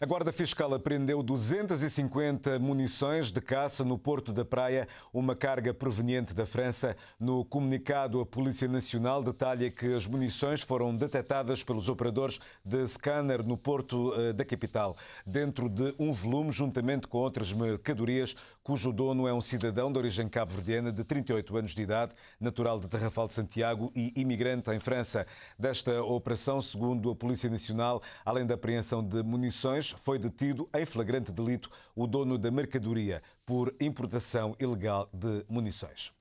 A Guarda Fiscal apreendeu 250 munições de caça no Porto da Praia, uma carga proveniente da França. No comunicado, a Polícia Nacional detalha que as munições foram detectadas pelos operadores de scanner no Porto eh, da capital, dentro de um volume, juntamente com outras mercadorias, cujo dono é um cidadão de origem cabo-verdiana de 38 anos de idade, natural de Terrafal de Santiago e imigrante em França. Desta operação, segundo a Polícia Nacional, além da apreensão de munições, foi detido em flagrante delito o dono da mercadoria por importação ilegal de munições.